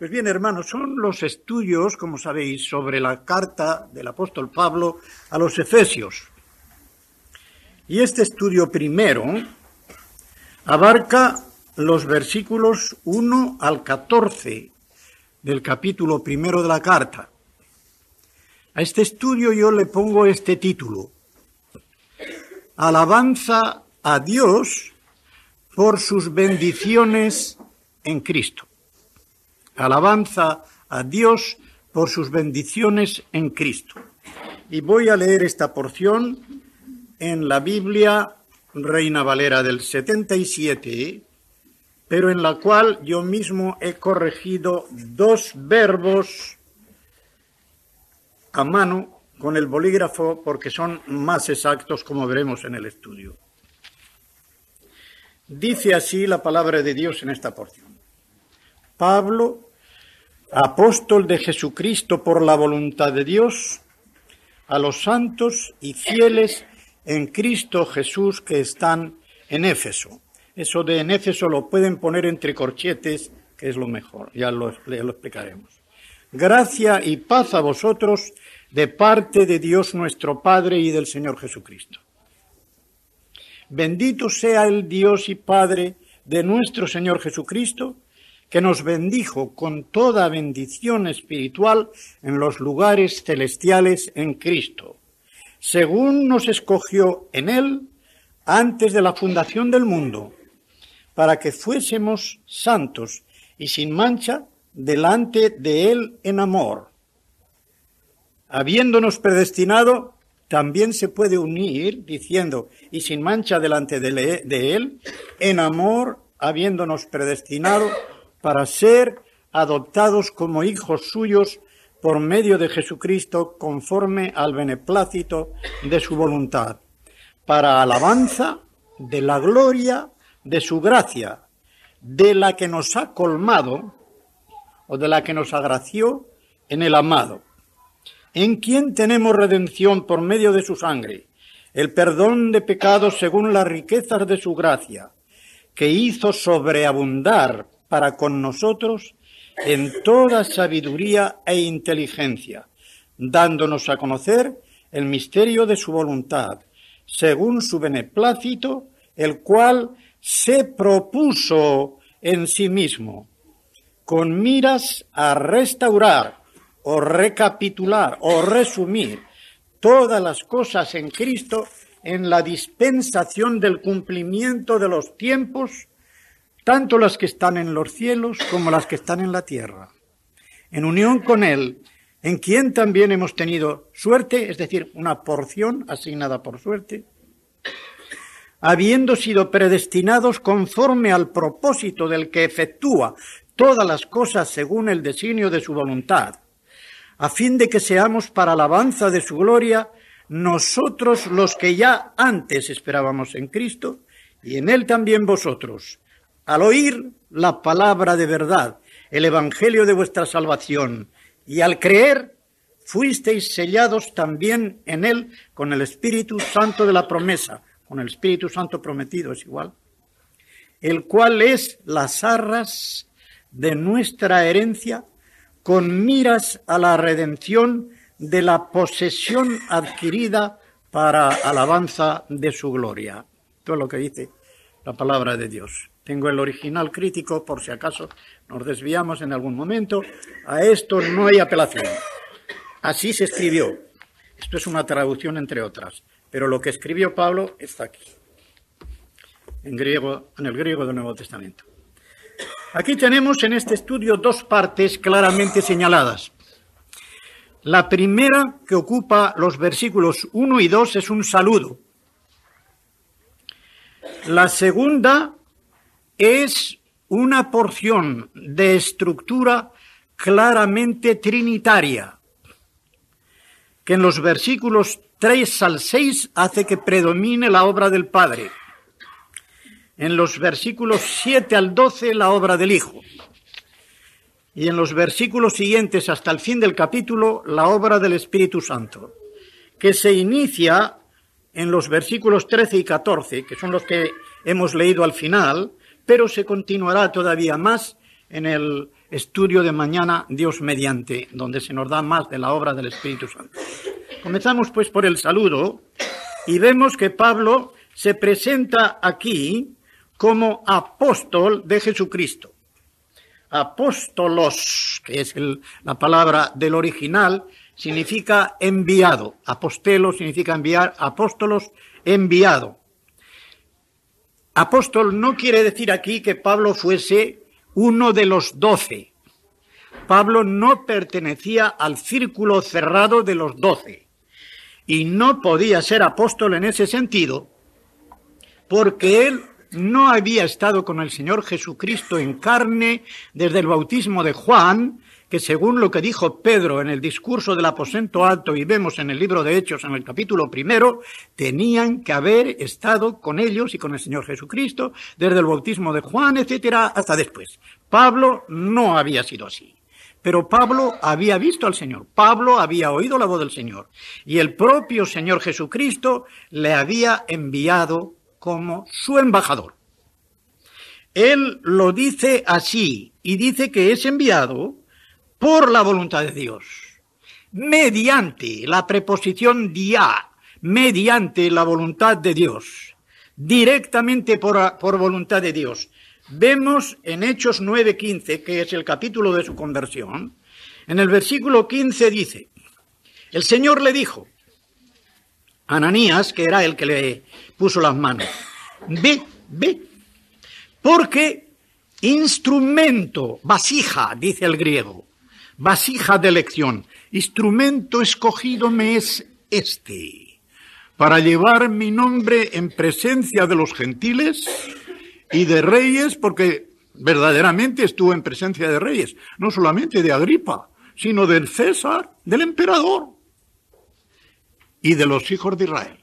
Pues bien, hermanos, son los estudios, como sabéis, sobre la carta del apóstol Pablo a los Efesios. Y este estudio primero abarca los versículos 1 al 14 del capítulo primero de la carta. A este estudio yo le pongo este título, Alabanza a Dios por sus bendiciones en Cristo. Alabanza a Dios por sus bendiciones en Cristo. Y voy a leer esta porción en la Biblia Reina Valera del 77, pero en la cual yo mismo he corregido dos verbos a mano con el bolígrafo porque son más exactos como veremos en el estudio. Dice así la palabra de Dios en esta porción. Pablo, apóstol de Jesucristo por la voluntad de Dios, a los santos y fieles en Cristo Jesús que están en Éfeso. Eso de en Éfeso lo pueden poner entre corchetes, que es lo mejor, ya lo, ya lo explicaremos. Gracia y paz a vosotros de parte de Dios nuestro Padre y del Señor Jesucristo. Bendito sea el Dios y Padre de nuestro Señor Jesucristo, que nos bendijo con toda bendición espiritual en los lugares celestiales en Cristo, según nos escogió en Él antes de la fundación del mundo, para que fuésemos santos y sin mancha delante de Él en amor. Habiéndonos predestinado, también se puede unir diciendo, y sin mancha delante de, Él, en amor, habiéndonos predestinado para ser adoptados como hijos suyos por medio de Jesucristo conforme al beneplácito de su voluntad, para alabanza de la gloria de su gracia, de la que nos ha colmado o de la que nos agració en el amado, en quien tenemos redención por medio de su sangre, el perdón de pecados según las riquezas de su gracia, que hizo sobreabundar para con nosotros en toda sabiduría e inteligencia, dándonos a conocer el misterio de su voluntad, según su beneplácito, el cual se propuso en sí mismo, con miras a restaurar o recapitular o resumir todas las cosas en Cristo en la dispensación del cumplimiento de los tiempos tanto las que están en los cielos como las que están en la tierra. En unión con Él, en quien también hemos tenido suerte, es decir, una porción asignada por suerte, habiendo sido predestinados conforme al propósito del que efectúa todas las cosas según el designio de su voluntad, a fin de que seamos para alabanza de su gloria nosotros los que ya antes esperábamos en Cristo, y en Él también vosotros, al oír la palabra de verdad, el Evangelio de vuestra salvación, y al creer, fuisteis sellados también en él con el Espíritu Santo de la promesa, con el Espíritu Santo prometido, es igual, el cual es las arras de nuestra herencia con miras a la redención de la posesión adquirida para alabanza de su gloria. Todo lo que dice la palabra de Dios. Tengo el original crítico por si acaso nos desviamos en algún momento. A esto no hay apelación. Así se escribió. Esto es una traducción entre otras, pero lo que escribió Pablo está aquí, en, griego, en el griego del Nuevo Testamento. Aquí tenemos en este estudio dos partes claramente señaladas. La primera que ocupa los versículos 1 y 2 es un saludo. La segunda es una porción de estructura claramente trinitaria, que en los versículos 3 al 6 hace que predomine la obra del Padre, en los versículos 7 al 12 la obra del Hijo, y en los versículos siguientes hasta el fin del capítulo la obra del Espíritu Santo, que se inicia en los versículos 13 y 14, que son los que hemos leído al final, pero se continuará todavía más en el estudio de mañana, Dios mediante, donde se nos da más de la obra del Espíritu Santo. Comenzamos pues por el saludo y vemos que Pablo se presenta aquí como apóstol de Jesucristo. Apóstolos, que es la palabra del original, significa enviado. Apostelo significa enviar, apóstolos enviado. Apóstol no quiere decir aquí que Pablo fuese uno de los doce. Pablo no pertenecía al círculo cerrado de los doce y no podía ser apóstol en ese sentido porque él no había estado con el Señor Jesucristo en carne desde el bautismo de Juan que según lo que dijo Pedro en el discurso del aposento alto y vemos en el libro de Hechos en el capítulo primero, tenían que haber estado con ellos y con el Señor Jesucristo desde el bautismo de Juan, etcétera, hasta después. Pablo no había sido así. Pero Pablo había visto al Señor, Pablo había oído la voz del Señor y el propio Señor Jesucristo le había enviado como su embajador. Él lo dice así y dice que es enviado por la voluntad de Dios, mediante la preposición día mediante la voluntad de Dios, directamente por, voluntad de Dios. Vemos en Hechos 9:15, que es el capítulo de su conversión, en el versículo 15 dice, el Señor le dijo, Ananías, que era el que le puso las manos, ve, ve, porque instrumento, vasija, dice el griego, vasija de elección, instrumento escogido me es este, para llevar mi nombre en presencia de los gentiles y de reyes, porque verdaderamente estuvo en presencia de reyes, no solamente de Agripa, sino del César, del emperador y de los hijos de Israel.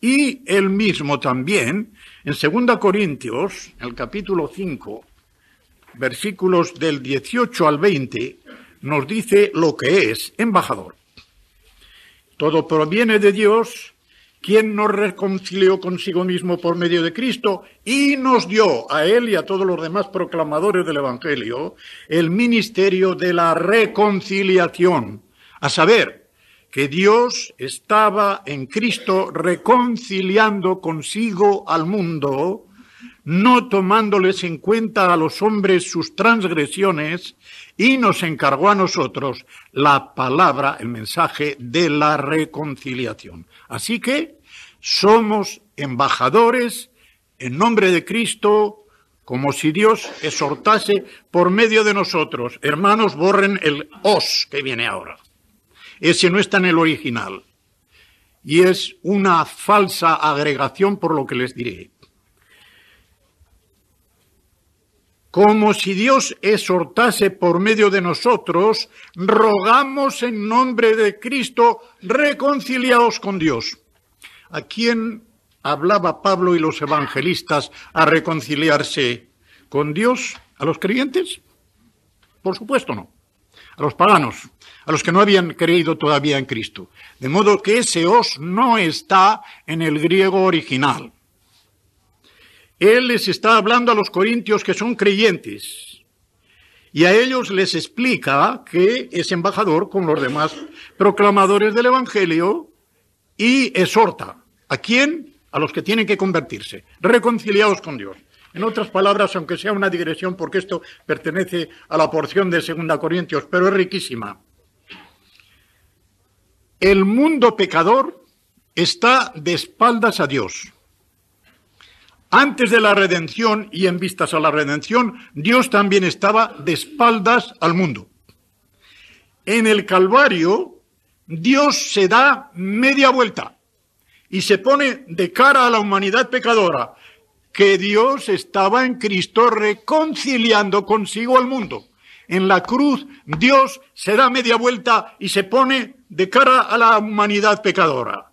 Y él mismo también, en 2 Corintios, el capítulo 5, versículos del 18 al 20, nos dice lo que es embajador. Todo proviene de Dios, quien nos reconcilió consigo mismo por medio de Cristo y nos dio a él y a todos los demás proclamadores del Evangelio el ministerio de la reconciliación, a saber, que Dios estaba en Cristo reconciliando consigo al mundo, no tomándoles en cuenta a los hombres sus transgresiones, y nos encargó a nosotros la palabra, el mensaje de la reconciliación. Así que somos embajadores en nombre de Cristo, como si Dios exhortase por medio de nosotros. Hermanos, borren el os que viene ahora. Ese no está en el original. Y es una falsa agregación por lo que les diré. como si Dios exhortase por medio de nosotros, rogamos en nombre de Cristo, reconciliaos con Dios. ¿A quién hablaba Pablo y los evangelistas a reconciliarse con Dios? ¿A los creyentes? Por supuesto no. A los paganos, a los que no habían creído todavía en Cristo. De modo que ese os no está en el griego original. Él les está hablando a los corintios que son creyentes y a ellos les explica que es embajador con los demás proclamadores del Evangelio y exhorta. ¿A quién? A los que tienen que convertirse, reconciliados con Dios. En otras palabras, aunque sea una digresión, porque esto pertenece a la porción de Segunda Corintios, pero es riquísima. El mundo pecador está de espaldas a Dios. Antes de la redención y en vistas a la redención, Dios también estaba de espaldas al mundo. En el Calvario, Dios se da media vuelta y se pone de cara a la humanidad pecadora, que Dios estaba en Cristo reconciliando consigo al mundo. En la cruz, Dios se da media vuelta y se pone de cara a la humanidad pecadora.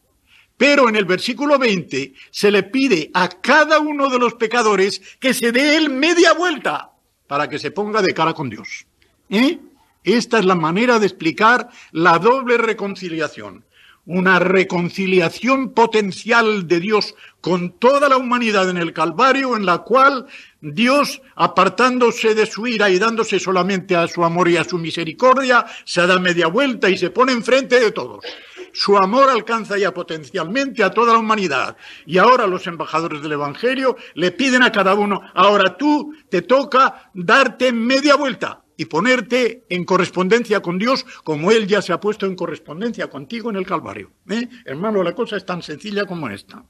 Pero en el versículo 20 se le pide a cada uno de los pecadores que se dé él media vuelta para que se ponga de cara con Dios. ¿Eh? Esta es la manera de explicar la doble reconciliación. Una reconciliación potencial de Dios con toda la humanidad en el Calvario, en la cual Dios, apartándose de su ira y dándose solamente a su amor y a su misericordia, se da media vuelta y se pone enfrente de todos. Su amor alcanza ya potencialmente a toda la humanidad. Y ahora los embajadores del Evangelio le piden a cada uno, ahora tú te toca darte media vuelta y ponerte en correspondencia con Dios como Él ya se ha puesto en correspondencia contigo en el Calvario. ¿Eh? Hermano, la cosa es tan sencilla como esta.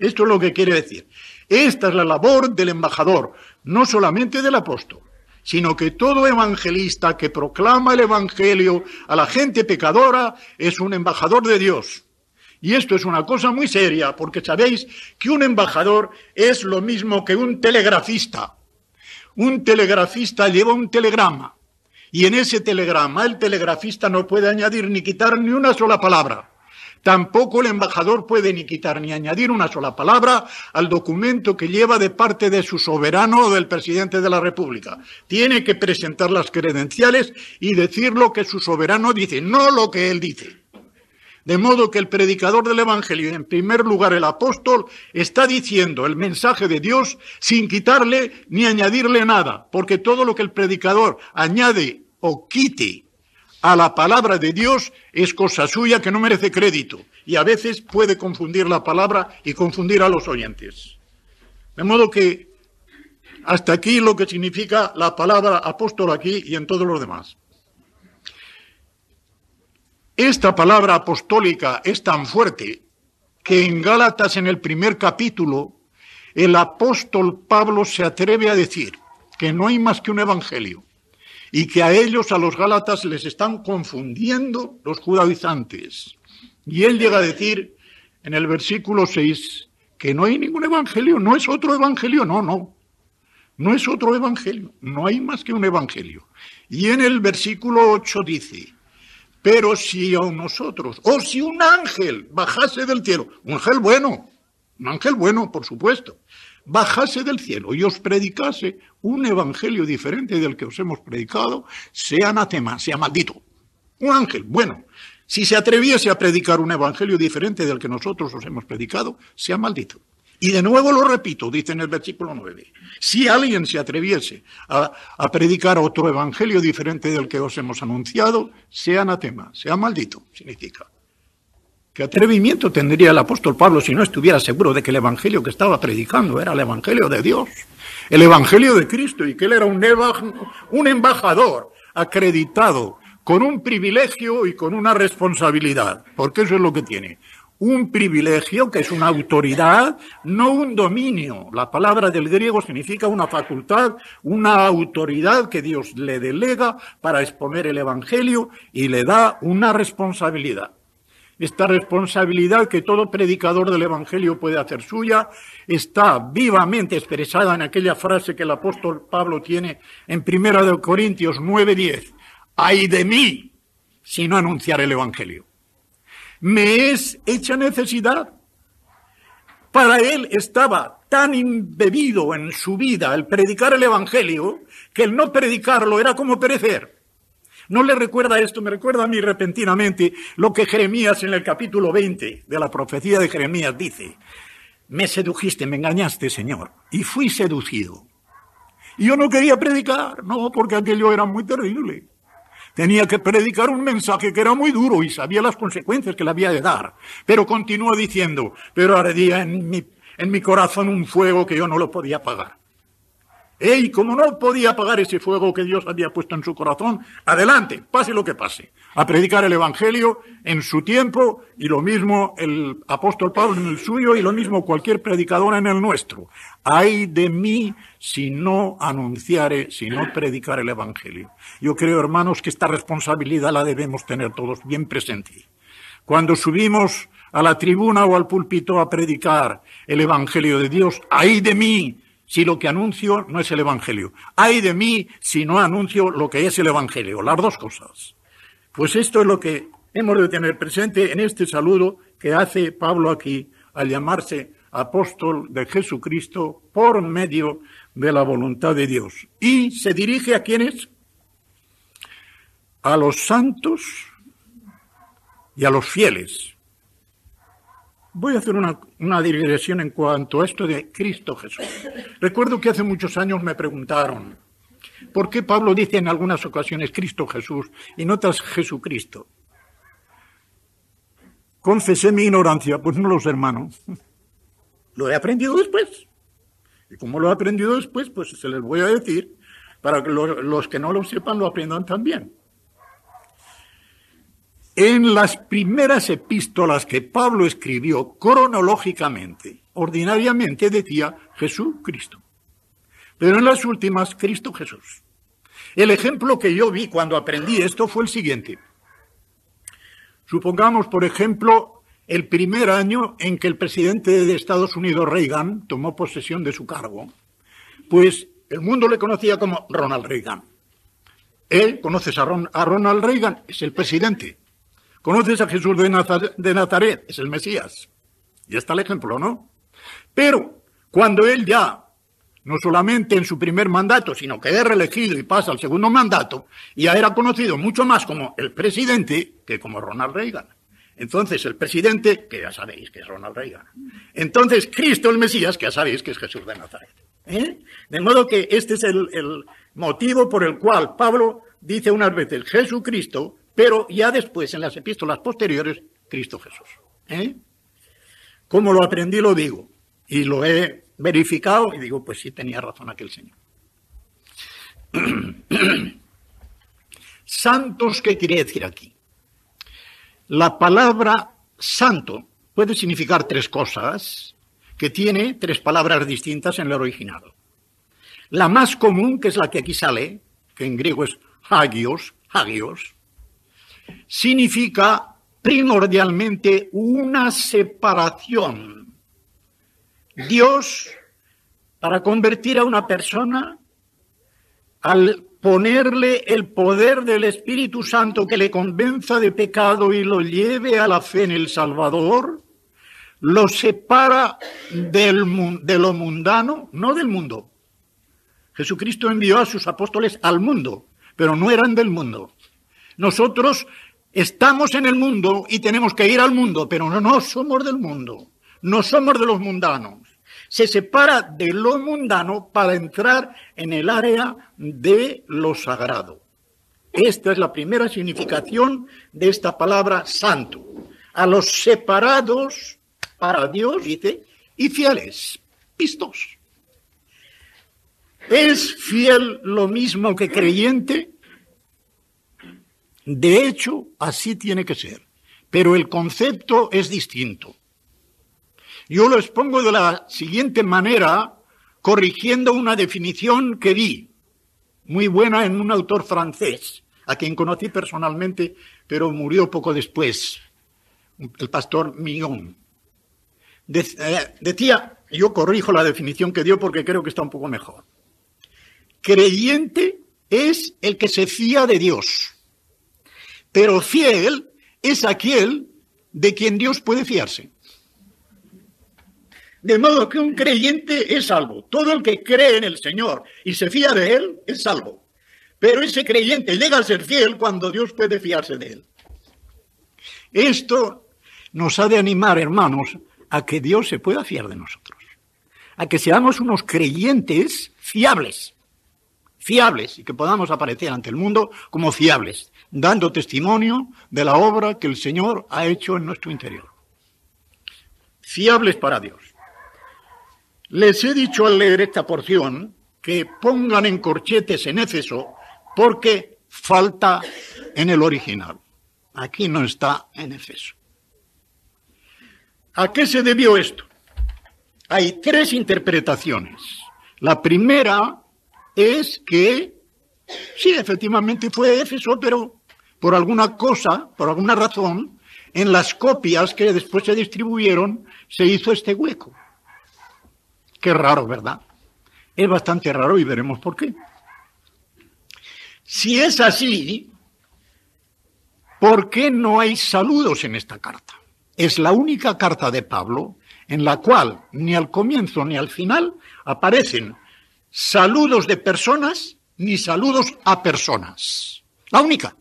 Esto es lo que quiere decir. Esta es la labor del embajador, no solamente del apóstol sino que todo evangelista que proclama el Evangelio a la gente pecadora es un embajador de Dios. Y esto es una cosa muy seria, porque sabéis que un embajador es lo mismo que un telegrafista. Un telegrafista lleva un telegrama y en ese telegrama el telegrafista no puede añadir ni quitar ni una sola palabra. Tampoco el embajador puede ni quitar ni añadir una sola palabra al documento que lleva de parte de su soberano o del presidente de la República. Tiene que presentar las credenciales y decir lo que su soberano dice, no lo que él dice. De modo que el predicador del Evangelio, en primer lugar el apóstol, está diciendo el mensaje de Dios sin quitarle ni añadirle nada, porque todo lo que el predicador añade o quite a la palabra de Dios es cosa suya que no merece crédito y a veces puede confundir la palabra y confundir a los oyentes. De modo que hasta aquí lo que significa la palabra apóstol aquí y en todos los demás. Esta palabra apostólica es tan fuerte que en Gálatas en el primer capítulo el apóstol Pablo se atreve a decir que no hay más que un evangelio y que a ellos, a los Gálatas, les están confundiendo los judaizantes. Y él llega a decir en el versículo 6 que no hay ningún evangelio, no es otro evangelio, no, no. No es otro evangelio, no hay más que un evangelio. Y en el versículo 8 dice, pero si a nosotros, o si un ángel bajase del cielo, un ángel bueno, un ángel bueno, por supuesto, bajase del cielo y os predicase un evangelio diferente del que os hemos predicado, sea anatema, sea maldito. Un ángel, bueno, si se atreviese a predicar un evangelio diferente del que nosotros os hemos predicado, sea maldito. Y de nuevo lo repito, dice en el versículo 9, si alguien se atreviese a, predicar otro evangelio diferente del que os hemos anunciado, sea anatema, sea maldito, significa. ¿Qué atrevimiento tendría el apóstol Pablo si no estuviera seguro de que el Evangelio que estaba predicando era el Evangelio de Dios, el Evangelio de Cristo, y que él era un, un embajador acreditado con un privilegio y con una responsabilidad, porque eso es lo que tiene. Un privilegio que es una autoridad, no un dominio. La palabra del griego significa una facultad, una autoridad que Dios le delega para exponer el Evangelio y le da una responsabilidad. Esta responsabilidad que todo predicador del Evangelio puede hacer suya está vivamente expresada en aquella frase que el apóstol Pablo tiene en 1 Corintios 9:10. Ay de mí si no anunciar el Evangelio. Me es hecha necesidad. Para él estaba tan embebido en su vida el predicar el Evangelio que el no predicarlo era como perecer. ¿No le recuerda esto? Me recuerda a mí repentinamente lo que Jeremías en el capítulo 20 de la profecía de Jeremías dice. Me sedujiste, me engañaste, Señor, y fui seducido. Y yo no quería predicar, no, porque aquello era muy terrible. Tenía que predicar un mensaje que era muy duro y sabía las consecuencias que le había de dar. Pero continuó diciendo, pero ardía en mi, en mi corazón un fuego que yo no lo podía apagar. ¡Ey! Y como no podía apagar ese fuego que Dios había puesto en su corazón, adelante, pase lo que pase, a predicar el Evangelio en su tiempo y lo mismo el apóstol Pablo en el suyo y lo mismo cualquier predicador en el nuestro. Ay de mí si no anunciare, si no predicar el Evangelio. Yo creo, hermanos, que esta responsabilidad la debemos tener todos bien presente. Cuando subimos a la tribuna o al púlpito a predicar el Evangelio de Dios, ay de mí si lo que anuncio no es el Evangelio. Ay de mí si no anuncio lo que es el Evangelio, las dos cosas. Pues esto es lo que hemos de tener presente en este saludo que hace Pablo aquí al llamarse apóstol de Jesucristo por medio de la voluntad de Dios. ¿Y se dirige a quiénes? A los santos y a los fieles. Voy a hacer una, digresión en cuanto a esto de Cristo Jesús. Recuerdo que hace muchos años me preguntaron, ¿por qué Pablo dice en algunas ocasiones Cristo Jesús y en otras Jesucristo? Confesé mi ignorancia, pues no los hermanos. Lo he aprendido después. Y como lo he aprendido después, pues se les voy a decir, para que los, los que no lo sepan lo aprendan también. En las primeras epístolas que Pablo escribió cronológicamente, ordinariamente decía Jesús, Cristo. pero en las últimas Cristo Jesús. El ejemplo que yo vi cuando aprendí esto fue el siguiente. Supongamos, por ejemplo, el primer año en que el presidente de Estados Unidos, Reagan, tomó posesión de su cargo, pues el mundo le conocía como Ronald Reagan. Él, conoces a Ronald Reagan, es el presidente, Conoces a Jesús de Nazaret, es el Mesías. Y está el ejemplo, ¿no? Pero cuando él ya, no solamente en su primer mandato, sino que es reelegido y pasa al segundo mandato, ya era conocido mucho más como el presidente que como Ronald Reagan. Entonces, el presidente, que ya sabéis que es Ronald Reagan. Entonces, Cristo el Mesías, que ya sabéis que es Jesús de Nazaret. ¿Eh? De modo que este es el, el motivo por el cual Pablo dice unas veces, Jesucristo pero ya después, en las epístolas posteriores, Cristo Jesús. ¿eh? Como lo aprendí, lo digo. Y lo he verificado y digo, pues sí tenía razón aquel Señor. Santos, ¿qué quiere decir aquí? La palabra santo puede significar tres cosas que tiene tres palabras distintas en el original. La más común, que es la que aquí sale, que en griego es hagios, hagios, significa primordialmente una separación. Dios, para convertir a una persona, al ponerle el poder del Espíritu Santo que le convenza de pecado y lo lleve a la fe en el Salvador, lo separa del, de lo mundano, no del mundo. Jesucristo envió a sus apóstoles al mundo, pero no eran del mundo. Nosotros estamos en el mundo y tenemos que ir al mundo, pero no somos del mundo, no somos de los mundanos. Se separa de lo mundano para entrar en el área de lo sagrado. Esta es la primera significación de esta palabra santo. A los separados para Dios, dice, y fieles, pistos. ¿Es fiel lo mismo que creyente? De hecho, así tiene que ser, pero el concepto es distinto. Yo lo expongo de la siguiente manera, corrigiendo una definición que vi, muy buena en un autor francés, a quien conocí personalmente, pero murió poco después, el pastor Mignon. Eh, decía, yo corrijo la definición que dio porque creo que está un poco mejor. Creyente es el que se fía de Dios. Pero fiel es aquel de quien Dios puede fiarse. De modo que un creyente es salvo. Todo el que cree en el Señor y se fía de Él es salvo. Pero ese creyente llega a ser fiel cuando Dios puede fiarse de Él. Esto nos ha de animar, hermanos, a que Dios se pueda fiar de nosotros. A que seamos unos creyentes fiables. Fiables y que podamos aparecer ante el mundo como fiables dando testimonio de la obra que el Señor ha hecho en nuestro interior. Fiables para Dios. Les he dicho al leer esta porción que pongan en corchetes en Éfeso porque falta en el original. Aquí no está en Éfeso. ¿A qué se debió esto? Hay tres interpretaciones. La primera es que sí, efectivamente fue Éfeso, pero por alguna cosa, por alguna razón, en las copias que después se distribuyeron se hizo este hueco. Qué raro, ¿verdad? Es bastante raro y veremos por qué. Si es así, ¿por qué no hay saludos en esta carta? Es la única carta de Pablo en la cual ni al comienzo ni al final aparecen saludos de personas ni saludos a personas. La única.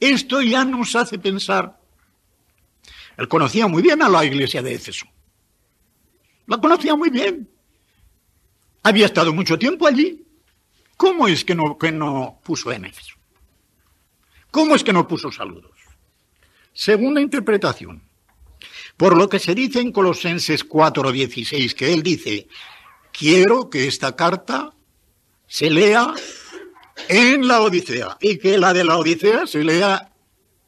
Esto ya nos hace pensar. Él conocía muy bien a la iglesia de Éfeso. La conocía muy bien. Había estado mucho tiempo allí. ¿Cómo es que no, que no puso en Éfeso? ¿Cómo es que no puso saludos? Segunda interpretación. Por lo que se dice en Colosenses 4:16, que él dice, quiero que esta carta se lea en la Odisea y que la de la Odisea se lea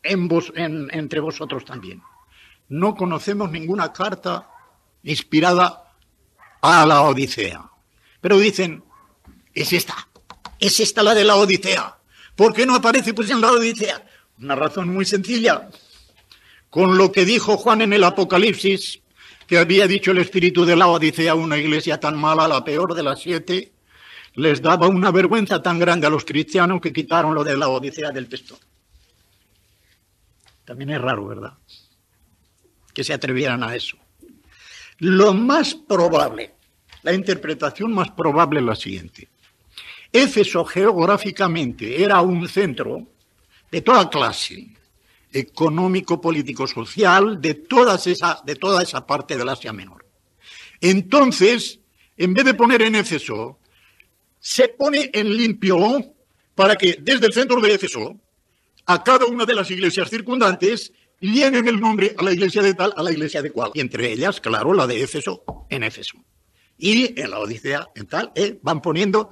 en entre vosotros también. No conocemos ninguna carta inspirada a la Odisea. Pero dicen, es esta, es esta la de la Odisea. ¿Por qué no aparece pues en la Odisea? Una razón muy sencilla. Con lo que dijo Juan en el Apocalipsis, que había dicho el espíritu de la Odisea, una iglesia tan mala, la peor de las siete, les daba una vergüenza tan grande a los cristianos que quitaron lo de la Odisea del texto. También es raro, ¿verdad? Que se atrevieran a eso. Lo más probable, la interpretación más probable es la siguiente. Éfeso geográficamente era un centro de toda clase, económico, político, social, de, todas de toda esa parte del Asia Menor. Entonces, en vez de poner en Éfeso se pone en limpio para que desde el centro de Éfeso a cada una de las iglesias circundantes llenen el nombre a la iglesia de tal, a la iglesia de cual. Y entre ellas, claro, la de Éfeso en Éfeso. Y en la Odisea en tal, eh, van poniendo.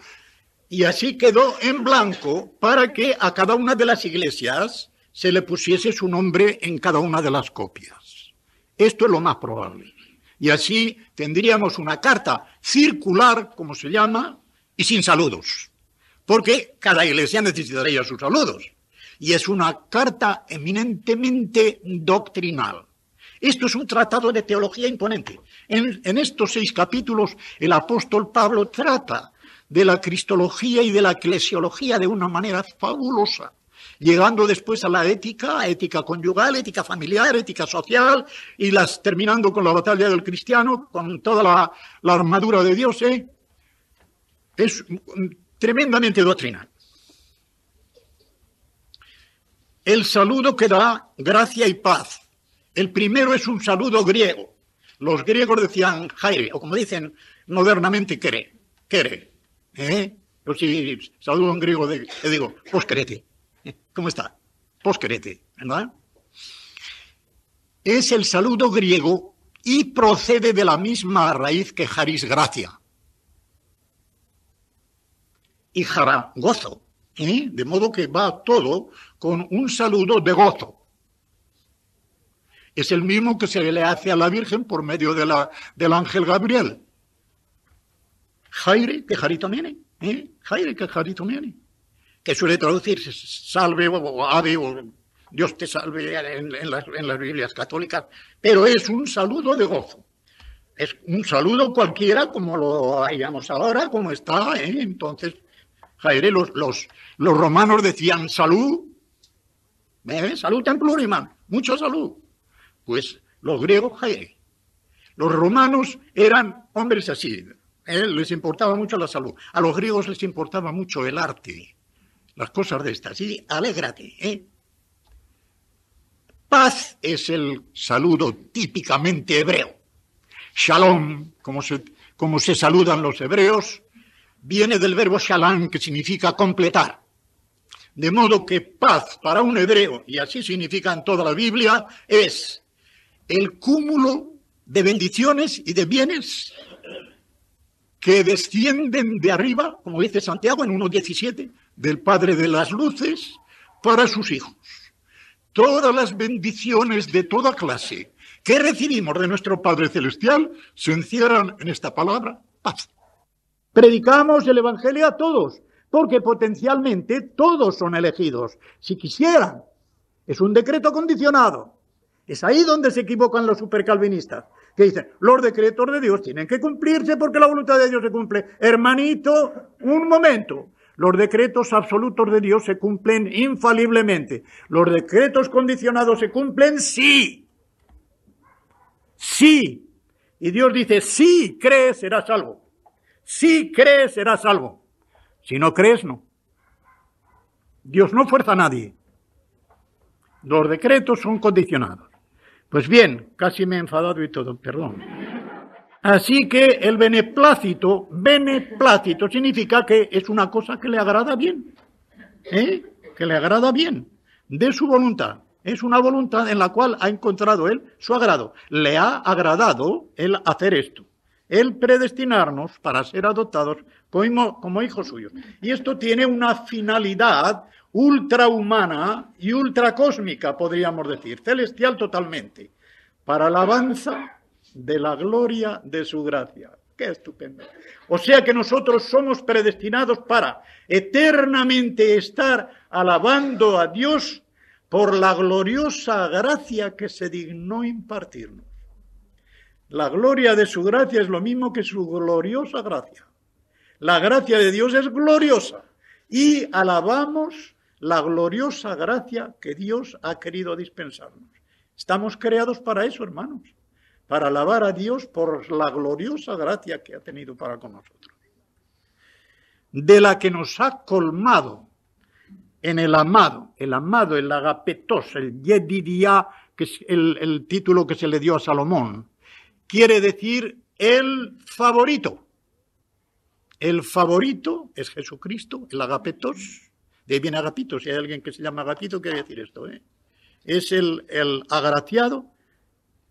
Y así quedó en blanco para que a cada una de las iglesias se le pusiese su nombre en cada una de las copias. Esto es lo más probable. Y así tendríamos una carta circular, como se llama, y sin saludos, porque cada iglesia necesitaría sus saludos. Y es una carta eminentemente doctrinal. Esto es un tratado de teología imponente. En, estos seis capítulos el apóstol Pablo trata de la cristología y de la eclesiología de una manera fabulosa, llegando después a la ética, ética conyugal, ética familiar, ética social, y las terminando con la batalla del cristiano, con toda la, armadura de Dios, ¿eh? es tremendamente doctrinal. El saludo que da gracia y paz. El primero es un saludo griego. Los griegos decían jaire, o como dicen modernamente, kere, kere. ¿eh? si saludo un griego, le digo, posquerete. ¿Cómo está? Posquerete, ¿verdad? Es el saludo griego y procede de la misma raíz que jaris gracia y gozo. De modo que va todo con un saludo de gozo. Es el mismo que se le hace a la Virgen por medio de la, del ángel Gabriel. Jaire, que jarito viene. ¿eh? Jaire, que jarito Que suele traducirse salve o ave o Dios te salve en, las, las Biblias católicas. Pero es un saludo de gozo es un saludo cualquiera, como lo hallamos ahora, como está, ¿eh? entonces los, los, romanos decían salud, salud tan pluriman, mucho salud. Pues los griegos, Jairé. Los romanos eran hombres así, ¿eh? les importaba mucho la salud. A los griegos les importaba mucho el arte, las cosas de estas. Y alégrate, ¿eh? Paz es el saludo típicamente hebreo. Shalom, como se, como se saludan los hebreos, viene del verbo shalán, que significa completar. De modo que paz para un hebreo, y así significa en toda la Biblia, es el cúmulo de bendiciones y de bienes que descienden de arriba, como dice Santiago en 1.17, del Padre de las Luces, para sus hijos. Todas las bendiciones de toda clase que recibimos de nuestro Padre Celestial se encierran en esta palabra, paz. Predicamos el Evangelio a todos, porque potencialmente todos son elegidos, si quisieran. Es un decreto condicionado. Es ahí donde se equivocan los supercalvinistas, que dicen, los decretos de Dios tienen que cumplirse porque la voluntad de Dios se cumple. Hermanito, un momento. Los decretos absolutos de Dios se cumplen infaliblemente. Los decretos condicionados se cumplen sí. Sí. Y Dios dice, sí, crees serás algo. Si crees, serás salvo. Si no crees, no. Dios no fuerza a nadie. Los decretos son condicionados. Pues bien, casi me he enfadado y todo, perdón. Así que el beneplácito, beneplácito significa que es una cosa que le agrada bien, ¿eh? que le agrada bien, de su voluntad. Es una voluntad en la cual ha encontrado él su agrado. Le ha agradado el hacer esto el predestinarnos para ser adoptados como, hijos suyos. Y esto tiene una finalidad ultrahumana y ultracósmica, podríamos decir, celestial totalmente, para alabanza de la gloria de su gracia. Qué estupendo. O sea que nosotros somos predestinados para eternamente estar alabando a Dios por la gloriosa gracia que se dignó impartirnos. La gloria de su gracia es lo mismo que su gloriosa gracia. La gracia de Dios es gloriosa y alabamos la gloriosa gracia que Dios ha querido dispensarnos. Estamos creados para eso, hermanos, para alabar a Dios por la gloriosa gracia que ha tenido para con nosotros, de la que nos ha colmado en el amado, el amado, el agapetos, el yedidia, que es el título que se le dio a Salomón, quiere decir el favorito. El favorito es Jesucristo, el agapetos. De bien agapito, si hay alguien que se llama agapito, quiere decir esto. ¿eh? Es el agraciado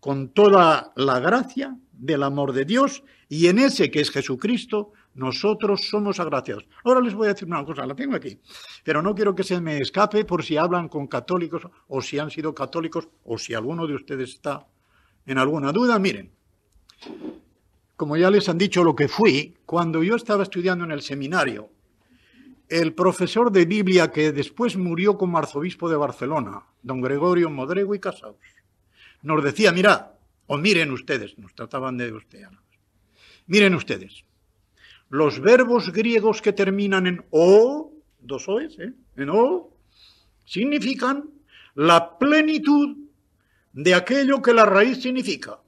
con toda la gracia del amor de Dios y en ese que es Jesucristo nosotros somos agraciados. Ahora les voy a decir una cosa, la tengo aquí, pero no quiero que se me escape por si hablan con católicos o si han sido católicos o si alguno de ustedes está en alguna duda. Miren, como ya les han dicho lo que fui, cuando yo estaba estudiando en el seminario, el profesor de Biblia que después murió como arzobispo de Barcelona, don Gregorio Modrego y Casaus, nos decía, mirad, o miren ustedes, nos trataban de ustedes, miren ustedes, los verbos griegos que terminan en o, dos oes, ¿eh? en o, significan la plenitud de aquello que la raíz significa.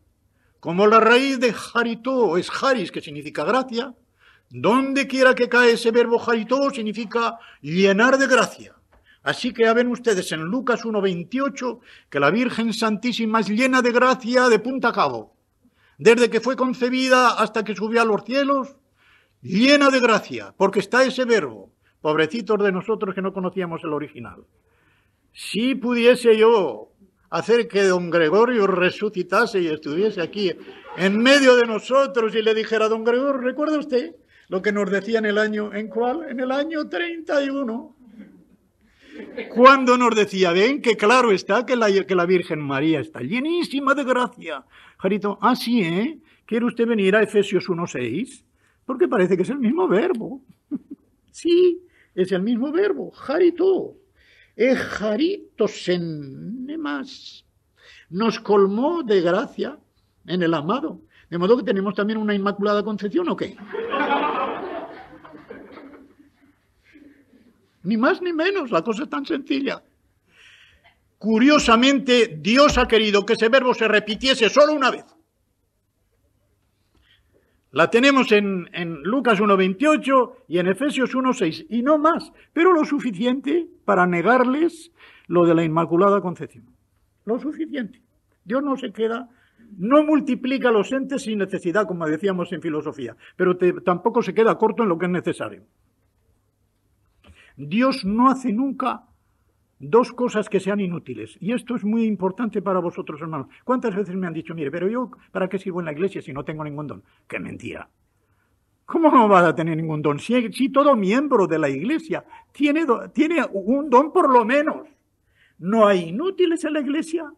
Como la raíz de Harito es Haris, que significa gracia, donde quiera que cae ese verbo Harito significa llenar de gracia. Así que ya ven ustedes en Lucas 1.28 que la Virgen Santísima es llena de gracia de punta a cabo. Desde que fue concebida hasta que subió a los cielos, llena de gracia, porque está ese verbo. Pobrecitos de nosotros que no conocíamos el original. Si pudiese yo hacer que don Gregorio resucitase y estuviese aquí en medio de nosotros y le dijera, a don Gregorio, ¿recuerda usted lo que nos decía en el año, ¿en cuál? En el año 31. Cuando nos decía, ven, que claro está que la, que la Virgen María está llenísima de gracia. Jarito, así, ah, ¿eh? ¿Quiere usted venir a Efesios 1.6? Porque parece que es el mismo verbo. sí, es el mismo verbo, Jarito ejaritos en nos colmó de gracia en el amado. De modo que tenemos también una inmaculada concepción o qué? ni más ni menos, la cosa es tan sencilla. Curiosamente, Dios ha querido que ese verbo se repitiese solo una vez. La tenemos en, Lucas 1.28 y en Efesios 1.6 y no más, pero lo suficiente para negarles lo de la Inmaculada Concepción. Lo suficiente. Dios no se queda, no multiplica los entes sin necesidad, como decíamos en filosofía, pero tampoco se queda corto en lo que es necesario. Dios no hace nunca dos cosas que sean inútiles. Y esto es muy importante para vosotros, hermanos. ¿Cuántas veces me han dicho, mire, pero yo, ¿para qué sirvo en la iglesia si no tengo ningún don? ¡Qué mentira! ¿Cómo no va a tener ningún don? Si, todo miembro de la iglesia tiene, tiene un don por lo menos. No hay inútiles en la iglesia,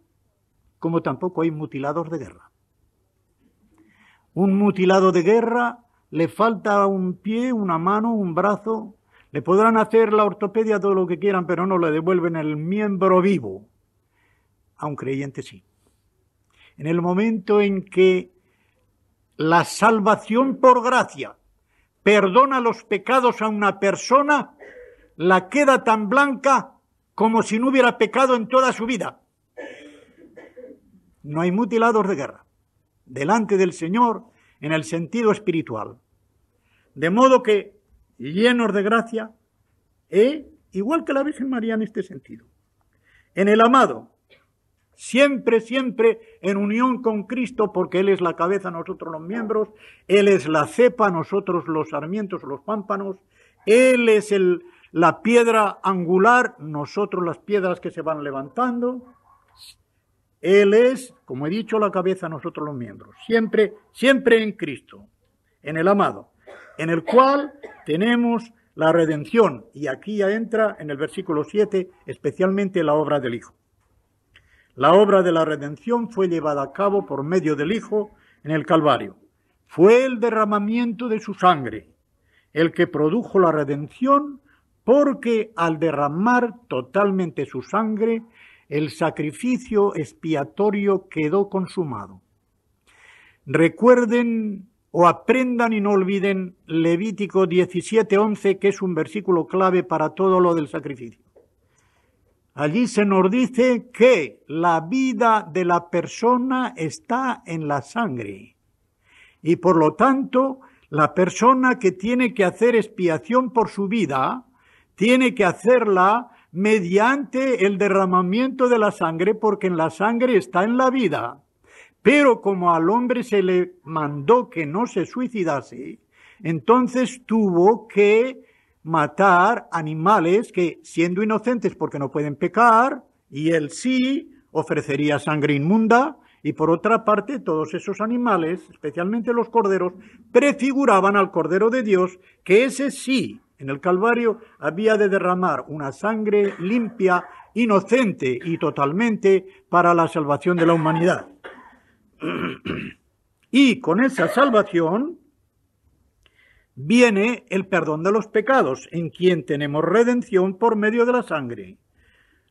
como tampoco hay mutilados de guerra. Un mutilado de guerra le falta un pie, una mano, un brazo, le podrán hacer la ortopedia todo lo que quieran, pero no le devuelven el miembro vivo. A un creyente sí. En el momento en que la salvación por gracia perdona los pecados a una persona, la queda tan blanca como si no hubiera pecado en toda su vida. No hay mutilados de guerra delante del Señor en el sentido espiritual. De modo que llenos de gracia, e igual que la Virgen María en este sentido. En el amado, siempre, siempre en unión con Cristo, porque Él es la cabeza, nosotros los miembros, Él es la cepa, nosotros los sarmientos, los pámpanos, Él es el, la piedra angular, nosotros las piedras que se van levantando, Él es, como he dicho, la cabeza, nosotros los miembros, siempre, siempre en Cristo, en el amado en el cual tenemos la redención. Y aquí ya entra en el versículo 7 especialmente la obra del Hijo. La obra de la redención fue llevada a cabo por medio del Hijo en el Calvario. Fue el derramamiento de su sangre el que produjo la redención porque al derramar totalmente su sangre, el sacrificio expiatorio quedó consumado. Recuerden o aprendan y no olviden Levítico 17:11, que es un versículo clave para todo lo del sacrificio. Allí se nos dice que la vida de la persona está en la sangre y por lo tanto la persona que tiene que hacer expiación por su vida tiene que hacerla mediante el derramamiento de la sangre porque en la sangre está en la vida. Pero como al hombre se le mandó que no se suicidase, entonces tuvo que matar animales que, siendo inocentes porque no pueden pecar, y él sí ofrecería sangre inmunda, y por otra parte, todos esos animales, especialmente los corderos, prefiguraban al Cordero de Dios, que ese sí, en el Calvario, había de derramar una sangre limpia, inocente y totalmente para la salvación de la humanidad. y con esa salvación viene el perdón de los pecados, en quien tenemos redención por medio de la sangre.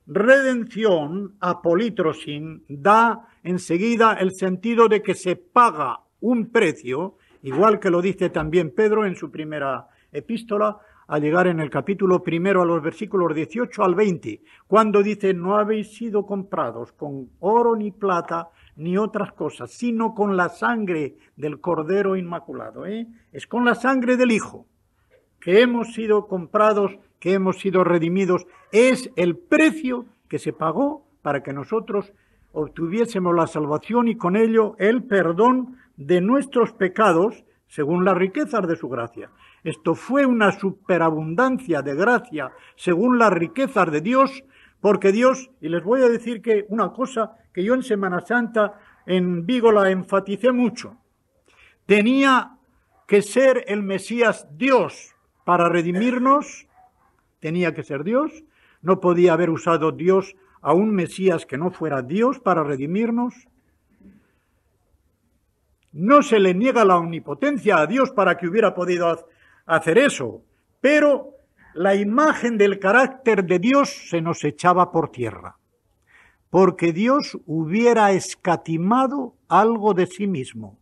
Redención, apolitrosin da enseguida el sentido de que se paga un precio, igual que lo dice también Pedro en su primera epístola, al llegar en el capítulo primero a los versículos 18 al 20, cuando dice, no habéis sido comprados con oro ni plata, ni otras cosas, sino con la sangre del Cordero Inmaculado. ¿eh? Es con la sangre del Hijo que hemos sido comprados, que hemos sido redimidos. Es el precio que se pagó para que nosotros obtuviésemos la salvación y con ello el perdón de nuestros pecados según las riquezas de su gracia. Esto fue una superabundancia de gracia según las riquezas de Dios porque Dios, y les voy a decir que una cosa que yo en Semana Santa en Vigo la enfaticé mucho, tenía que ser el Mesías Dios para redimirnos, tenía que ser Dios, no podía haber usado Dios a un Mesías que no fuera Dios para redimirnos. No se le niega la omnipotencia a Dios para que hubiera podido hacer eso, pero la imagen del carácter de Dios se nos echaba por tierra, porque Dios hubiera escatimado algo de sí mismo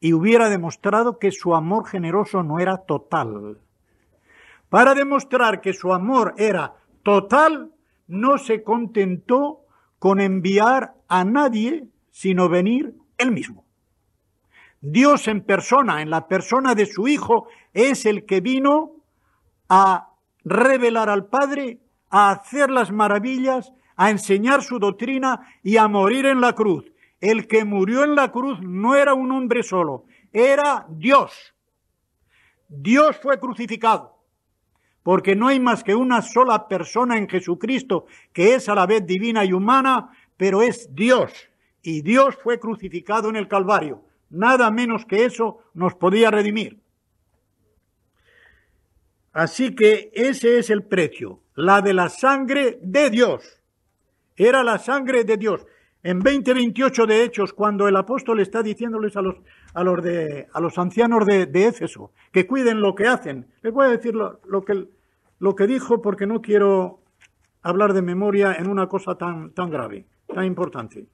y hubiera demostrado que su amor generoso no era total. Para demostrar que su amor era total, no se contentó con enviar a nadie, sino venir él mismo. Dios en persona, en la persona de su Hijo, es el que vino a revelar al Padre, a hacer las maravillas, a enseñar su doctrina y a morir en la cruz. El que murió en la cruz no era un hombre solo, era Dios. Dios fue crucificado, porque no hay más que una sola persona en Jesucristo, que es a la vez divina y humana, pero es Dios. Y Dios fue crucificado en el Calvario. Nada menos que eso nos podía redimir. Así que ese es el precio, la de la sangre de Dios. Era la sangre de Dios. En 20:28 de Hechos, cuando el apóstol está diciéndoles a los, a los, de, a los ancianos de, de, Éfeso que cuiden lo que hacen, les voy a decir lo, lo, que, lo que dijo porque no quiero hablar de memoria en una cosa tan, tan grave, tan importante.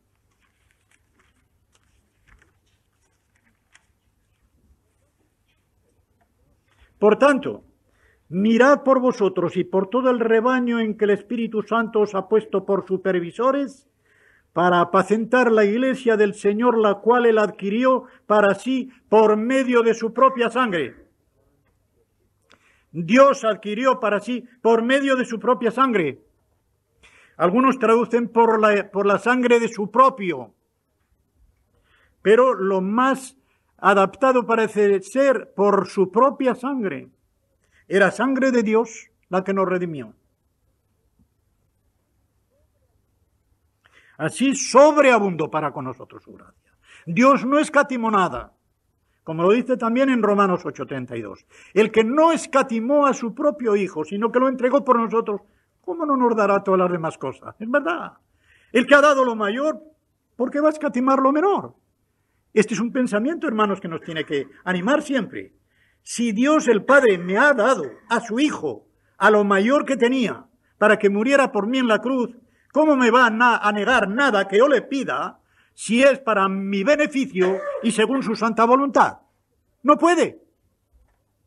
Por tanto, Mirad por vosotros y por todo el rebaño en que el Espíritu Santo os ha puesto por supervisores, para apacentar la iglesia del Señor, la cual él adquirió para sí por medio de su propia sangre. Dios adquirió para sí por medio de su propia sangre. Algunos traducen por la, por la sangre de su propio, pero lo más adaptado parece ser por su propia sangre. Era sangre de Dios la que nos redimió. Así sobreabundó para con nosotros su gracia. Dios no escatimó nada, como lo dice también en Romanos 8:32. El que no escatimó a su propio Hijo, sino que lo entregó por nosotros, ¿cómo no nos dará todas las demás cosas? Es verdad. El que ha dado lo mayor, ¿por qué va a escatimar lo menor? Este es un pensamiento, hermanos, que nos tiene que animar siempre. Si Dios el Padre me ha dado a su Hijo, a lo mayor que tenía, para que muriera por mí en la cruz, ¿cómo me va a negar nada que yo le pida si es para mi beneficio y según su santa voluntad? No puede.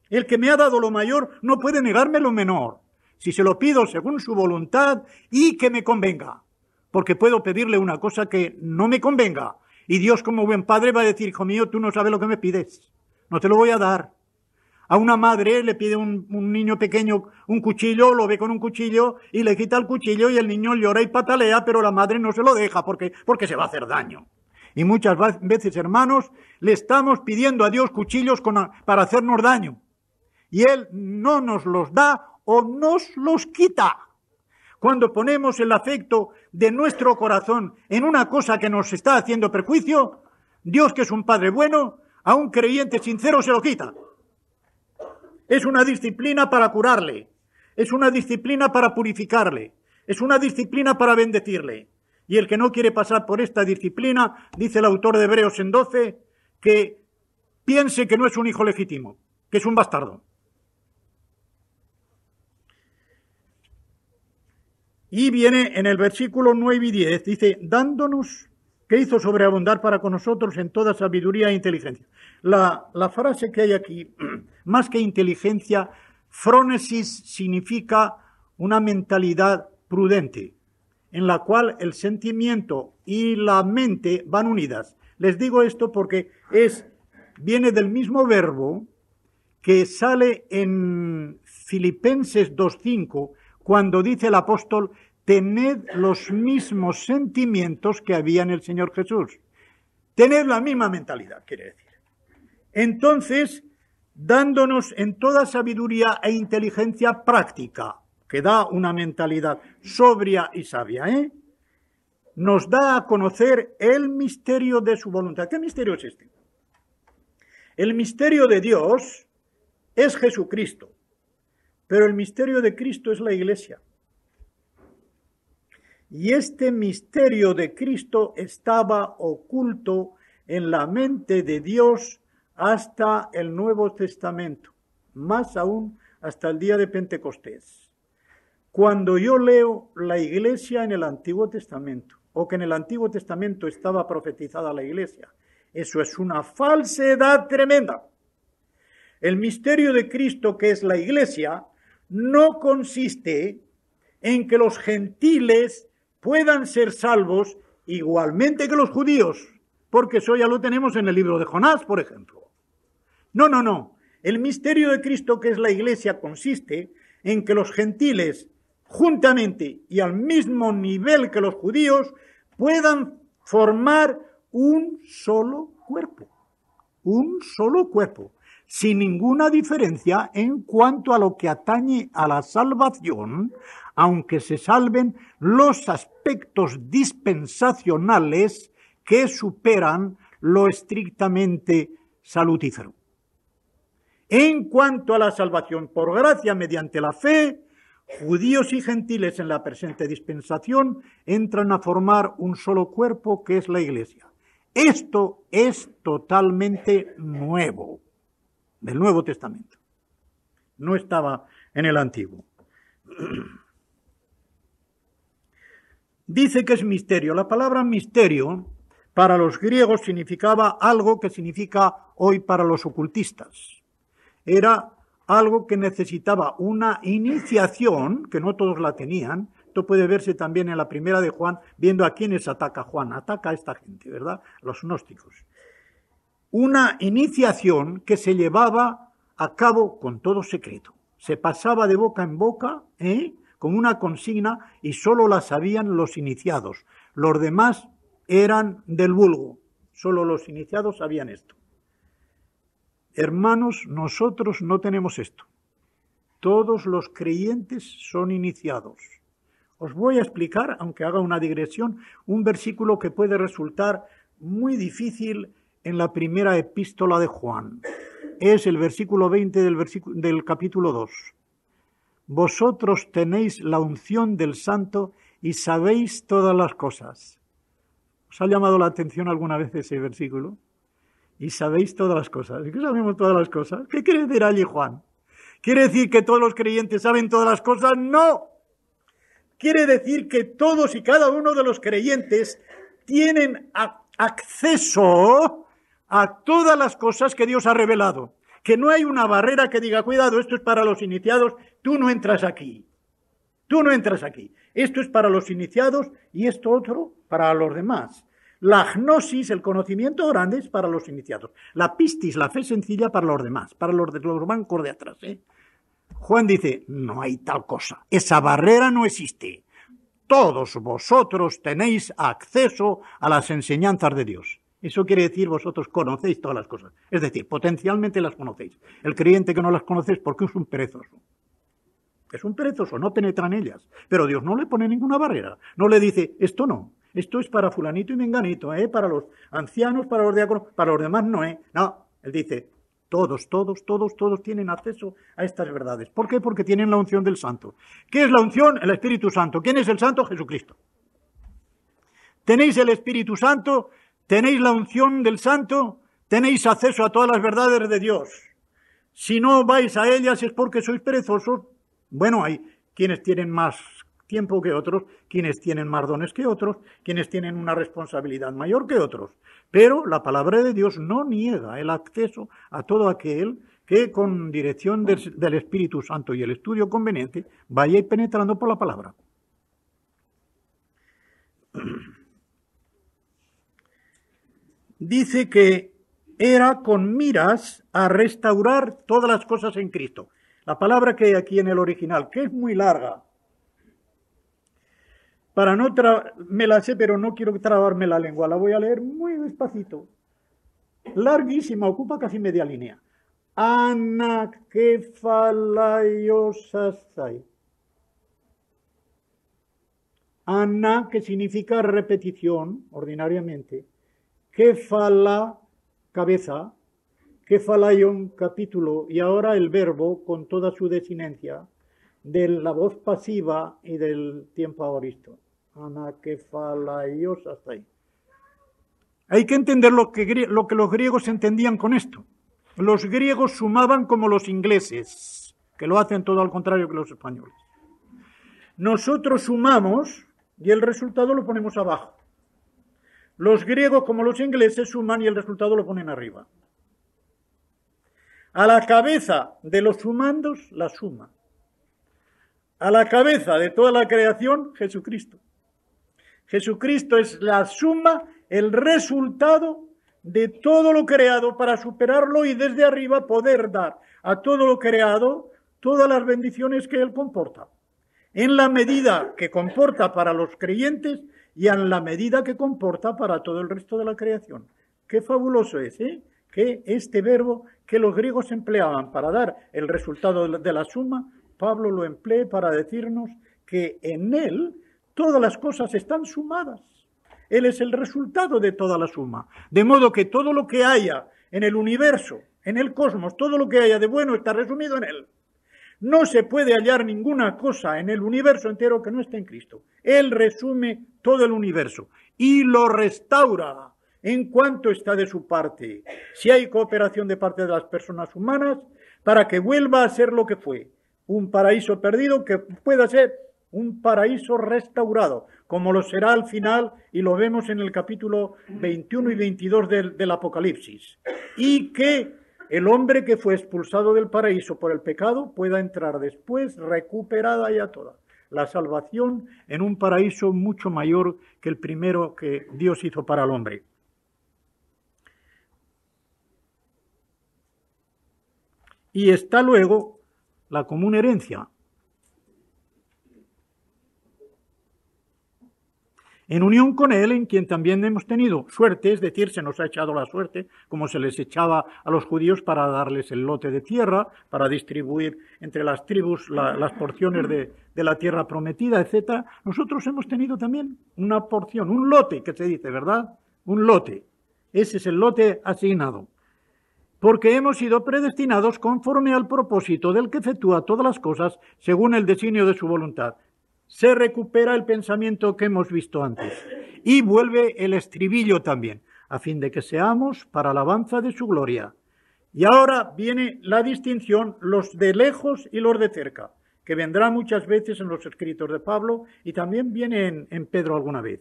El que me ha dado lo mayor no puede negarme lo menor, si se lo pido según su voluntad y que me convenga, porque puedo pedirle una cosa que no me convenga, y Dios como buen padre va a decir, hijo mío, tú no sabes lo que me pides, no te lo voy a dar. A una madre le pide un, un niño pequeño un cuchillo, lo ve con un cuchillo y le quita el cuchillo y el niño llora y patalea, pero la madre no se lo deja porque, porque se va a hacer daño. Y muchas veces, hermanos, le estamos pidiendo a Dios cuchillos para hacernos daño. Y Él no nos los da o nos los quita. Cuando ponemos el afecto de nuestro corazón en una cosa que nos está haciendo perjuicio, Dios, que es un Padre bueno, a un creyente sincero se lo quita. Es una disciplina para curarle, es una disciplina para purificarle, es una disciplina para bendecirle. Y el que no quiere pasar por esta disciplina, dice el autor de Hebreos en 12, que piense que no es un hijo legítimo, que es un bastardo. Y viene en el versículo 9 y 10, dice, dándonos, que hizo sobreabundar para con nosotros en toda sabiduría e inteligencia. La, frase que hay aquí, más que inteligencia, frónesis significa una mentalidad prudente, en la cual el sentimiento y la mente van unidas. Les digo esto porque es, viene del mismo verbo que sale en Filipenses 2.5, cuando dice el apóstol, tened los mismos sentimientos que había en el Señor Jesús. Tened la misma mentalidad, quiere decir. Entonces, dándonos en toda sabiduría e inteligencia práctica, que da una mentalidad sobria y sabia, ¿eh? nos da a conocer el misterio de su voluntad. ¿Qué misterio es este? El misterio de Dios es Jesucristo, pero el misterio de Cristo es la Iglesia. Y este misterio de Cristo estaba oculto en la mente de Dios hasta el Nuevo Testamento, más aún hasta el día de Pentecostés. Cuando yo leo la iglesia en el Antiguo Testamento, o que en el Antiguo Testamento estaba profetizada la iglesia, eso es una falsedad tremenda. El misterio de Cristo, que es la iglesia, no consiste en que los gentiles puedan ser salvos igualmente que los judíos, porque eso ya lo tenemos en el libro de Jonás, por ejemplo. No, no, no. El misterio de Cristo que es la iglesia consiste en que los gentiles, juntamente y al mismo nivel que los judíos, puedan formar un solo cuerpo. Un solo cuerpo. Sin ninguna diferencia en cuanto a lo que atañe a la salvación, aunque se salven los aspectos dispensacionales que superan lo estrictamente salutífero. En cuanto a la salvación por gracia mediante la fe, judíos y gentiles en la presente dispensación entran a formar un solo cuerpo que es la Iglesia. Esto es totalmente nuevo del Nuevo Testamento. No estaba en el Antiguo. Dice que es misterio. La palabra misterio para los griegos significaba algo que significa hoy para los ocultistas era algo que necesitaba una iniciación, que no todos la tenían. Esto puede verse también en la primera de Juan, viendo a quiénes ataca Juan. Ataca a esta gente, ¿verdad? Los gnósticos. Una iniciación que se llevaba a cabo con todo secreto. Se pasaba de boca en boca, ¿eh? con una consigna, y solo la sabían los iniciados. Los demás eran del vulgo. Solo los iniciados sabían esto. Hermanos, nosotros no tenemos esto. Todos los creyentes son iniciados. Os voy a explicar, aunque haga una digresión, un versículo que puede resultar muy difícil en la primera epístola de Juan. Es el versículo 20 del, capítulo 2. Vosotros tenéis la unción del santo y sabéis todas las cosas. ¿Os ha llamado la atención alguna vez ese versículo? y sabéis todas las cosas. ¿Y qué sabemos todas las cosas? ¿Qué quiere decir allí Juan? ¿Quiere decir que todos los creyentes saben todas las cosas? No. Quiere decir que todos y cada uno de los creyentes tienen acceso a todas las cosas que Dios ha revelado. Que no hay una barrera que diga, cuidado, esto es para los iniciados, tú no entras aquí. Tú no entras aquí. Esto es para los iniciados y esto otro para los demás. La gnosis, el conocimiento grande, es para los iniciados. La pistis, la fe sencilla, para los demás, para los de los bancos de atrás. ¿eh? Juan dice, no hay tal cosa. Esa barrera no existe. Todos vosotros tenéis acceso a las enseñanzas de Dios. Eso quiere decir vosotros conocéis todas las cosas. Es decir, potencialmente las conocéis. El creyente que no las conoce es porque es un perezoso. Es un perezoso, no penetra en ellas. Pero Dios no le pone ninguna barrera. No le dice, esto no, esto es para fulanito y menganito, ¿eh? para los ancianos, para los diáconos, para los demás no, ¿eh? No, él dice, todos, todos, todos, todos tienen acceso a estas verdades. ¿Por qué? Porque tienen la unción del santo. ¿Qué es la unción? El Espíritu Santo. ¿Quién es el santo? Jesucristo. Tenéis el Espíritu Santo, tenéis la unción del santo, tenéis acceso a todas las verdades de Dios. Si no vais a ellas es porque sois perezosos. Bueno, hay quienes tienen más tiempo que otros, quienes tienen más dones que otros, quienes tienen una responsabilidad mayor que otros. Pero la palabra de Dios no niega el acceso a todo aquel que con dirección del Espíritu Santo y el estudio conveniente vaya penetrando por la palabra. Dice que era con miras a restaurar todas las cosas en Cristo. La palabra que hay aquí en el original, que es muy larga, para no me la sé, pero no quiero trabarme la lengua, la voy a leer muy despacito. Larguísima, ocupa casi media línea. Anakefalaiosasai. Ana, que significa repetición ordinariamente. Kefala, cabeza. que un capítulo. Y ahora el verbo con toda su desinencia de la voz pasiva y del tiempo ahoristo. Hay que entender lo que, lo que los griegos entendían con esto. Los griegos sumaban como los ingleses, que lo hacen todo al contrario que los españoles. Nosotros sumamos y el resultado lo ponemos abajo. Los griegos, como los ingleses, suman y el resultado lo ponen arriba. A la cabeza de los sumandos, la suma. A la cabeza de toda la creación, Jesucristo. Jesucristo es la suma, el resultado de todo lo creado para superarlo y desde arriba poder dar a todo lo creado todas las bendiciones que Él comporta. En la medida que comporta para los creyentes y en la medida que comporta para todo el resto de la creación. Qué fabuloso es, ¿eh? Que este verbo que los griegos empleaban para dar el resultado de la suma, Pablo lo emplee para decirnos que en él Todas las cosas están sumadas. Él es el resultado de toda la suma. De modo que todo lo que haya en el universo, en el cosmos, todo lo que haya de bueno está resumido en Él. No se puede hallar ninguna cosa en el universo entero que no esté en Cristo. Él resume todo el universo y lo restaura en cuanto está de su parte. Si hay cooperación de parte de las personas humanas, para que vuelva a ser lo que fue, un paraíso perdido que pueda ser un paraíso restaurado, como lo será al final y lo vemos en el capítulo 21 y 22 del, Apocalipsis. Y que el hombre que fue expulsado del paraíso por el pecado pueda entrar después recuperada ya toda la salvación en un paraíso mucho mayor que el primero que Dios hizo para el hombre. Y está luego la común herencia, en unión con él, en quien también hemos tenido suerte, es decir, se nos ha echado la suerte, como se les echaba a los judíos para darles el lote de tierra, para distribuir entre las tribus las porciones de, de, la tierra prometida, etc. Nosotros hemos tenido también una porción, un lote, que se dice, ¿verdad? Un lote. Ese es el lote asignado. Porque hemos sido predestinados conforme al propósito del que efectúa todas las cosas según el designio de su voluntad se recupera el pensamiento que hemos visto antes y vuelve el estribillo también, a fin de que seamos para alabanza de su gloria. Y ahora viene la distinción, los de lejos y los de cerca, que vendrá muchas veces en los escritos de Pablo y también viene en, Pedro alguna vez.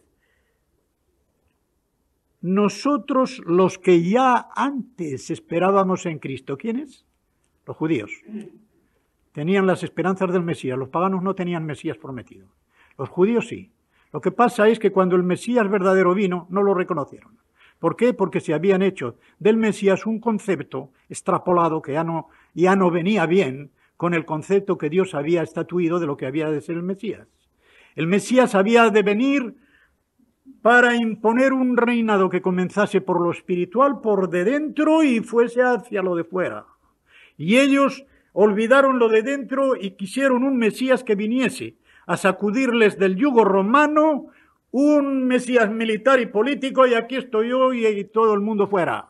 Nosotros los que ya antes esperábamos en Cristo, ¿quiénes? Los judíos tenían las esperanzas del Mesías, los paganos no tenían Mesías prometido, los judíos sí. Lo que pasa es que cuando el Mesías verdadero vino, no lo reconocieron. ¿Por qué? Porque se habían hecho del Mesías un concepto extrapolado que ya no, ya no venía bien con el concepto que Dios había estatuido de lo que había de ser el Mesías. El Mesías había de venir para imponer un reinado que comenzase por lo espiritual, por de dentro y fuese hacia lo de fuera. Y ellos olvidaron lo de dentro y quisieron un Mesías que viniese a sacudirles del yugo romano, un Mesías militar y político, y aquí estoy yo y, todo el mundo fuera.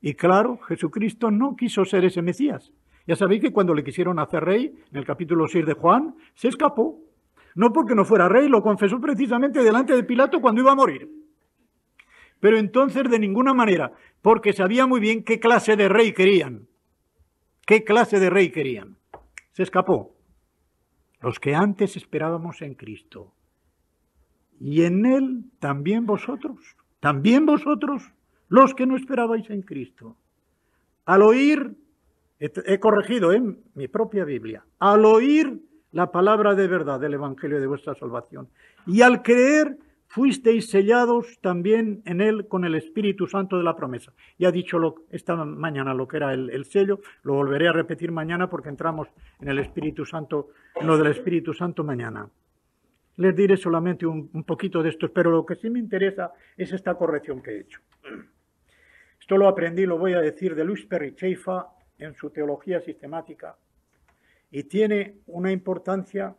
Y claro, Jesucristo no quiso ser ese Mesías. Ya sabéis que cuando le quisieron hacer rey, en el capítulo 6 de Juan, se escapó. No porque no fuera rey, lo confesó precisamente delante de Pilato cuando iba a morir. Pero entonces de ninguna manera, porque sabía muy bien qué clase de rey querían. ¿Qué clase de rey querían? Se escapó. Los que antes esperábamos en Cristo. Y en Él también vosotros, también vosotros, los que no esperabais en Cristo. Al oír, he corregido en ¿eh? mi propia Biblia, al oír la palabra de verdad del Evangelio de vuestra salvación y al creer fuisteis sellados también en él con el Espíritu Santo de la promesa. Ya he dicho lo, esta mañana lo que era el, sello, lo volveré a repetir mañana porque entramos en el Espíritu Santo, en lo del Espíritu Santo mañana. Les diré solamente un, poquito de esto, pero lo que sí me interesa es esta corrección que he hecho. Esto lo aprendí, lo voy a decir, de Luis Pericheifa en su Teología Sistemática y tiene una importancia